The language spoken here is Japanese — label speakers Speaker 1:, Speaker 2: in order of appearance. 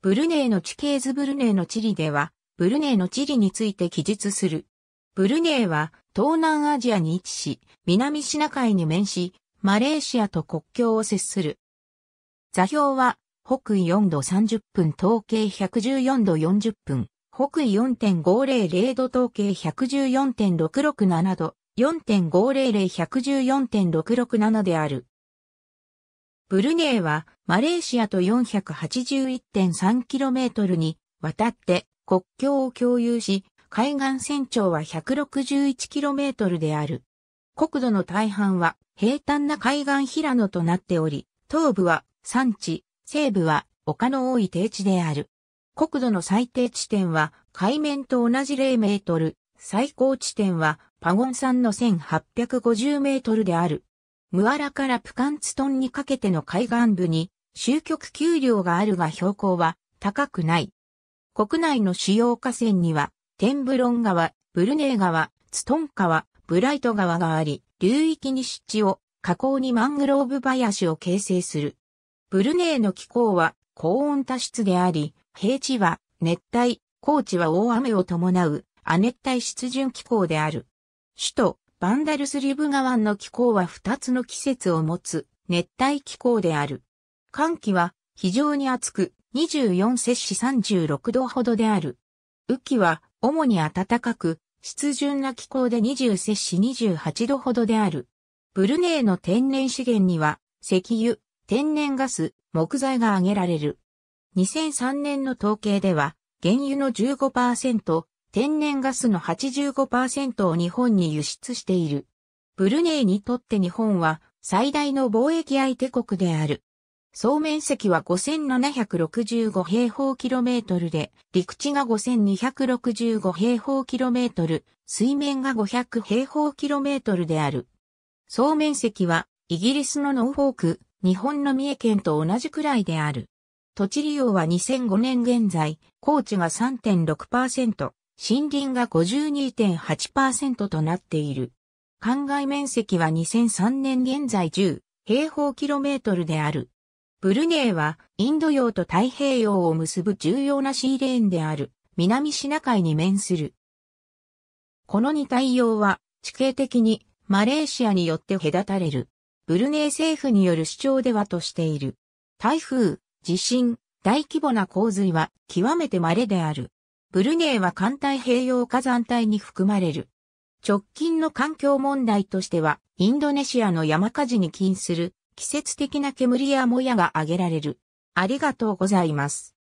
Speaker 1: ブルネイの地形図ブルネイの地理では、ブルネイの地理について記述する。ブルネイは東南アジアに位置し、南シナ海に面し、マレーシアと国境を接する。座標は、北緯4度30分、東経114度40分、北緯4.500度、東経114.667度、4.500、114.667である。ブルネイはマレーシアと 481.3km にわたって国境を共有し、海岸線長は 161km である。国土の大半は平坦な海岸平野となっており、東部は山地、西部は丘の多い低地である。国土の最低地点は海面と同じ0メートル、最高地点はパゴン山の1850メートルである。ムアラからプカンツトンにかけての海岸部に、終局丘陵があるが標高は高くない。国内の主要河川には、テンブロン川、ブルネー川、ツトン川、ブライト川があり、流域に湿地を、河口にマングローブ林を形成する。ブルネーの気候は高温多湿であり、平地は熱帯、高地は大雨を伴う亜熱帯湿潤気候である。首都バンダルスリブブワンの気候は2つの季節を持つ熱帯気候である。寒気は非常に暑く24摂氏36度ほどである。雨季は主に暖かく、湿潤な気候で20摂氏28度ほどである。ブルネイの天然資源には、石油、天然ガス、木材が挙げられる。2003年の統計では、原油の15%、天然ガスの85%を日本に輸出している。ブルネイにとって日本は最大の貿易相手国である。総面積は5765平方キロメートルで、陸地が5265平方キロメートル、水面が500平方キロメートルである。総面積はイギリスのノーフォーク、日本の三重県と同じくらいである。土地利用は2005年現在、高知が3.6%、森林が52.8%となっている。灌漑面積は2003年現在10平方キロメートルである。ブルネイはインド洋と太平洋を結ぶ重要なシーレーンである南シナ海に面する。この二対応は地形的にマレーシアによって隔たれる。ブルネイ政府による主張ではとしている。台風、地震、大規模な洪水は極めて稀である。ブルネイは寒帯平洋火山帯に含まれる。直近の環境問題としては、インドネシアの山火事に起因する季節的な煙やもやが挙げられる。ありがとうございます。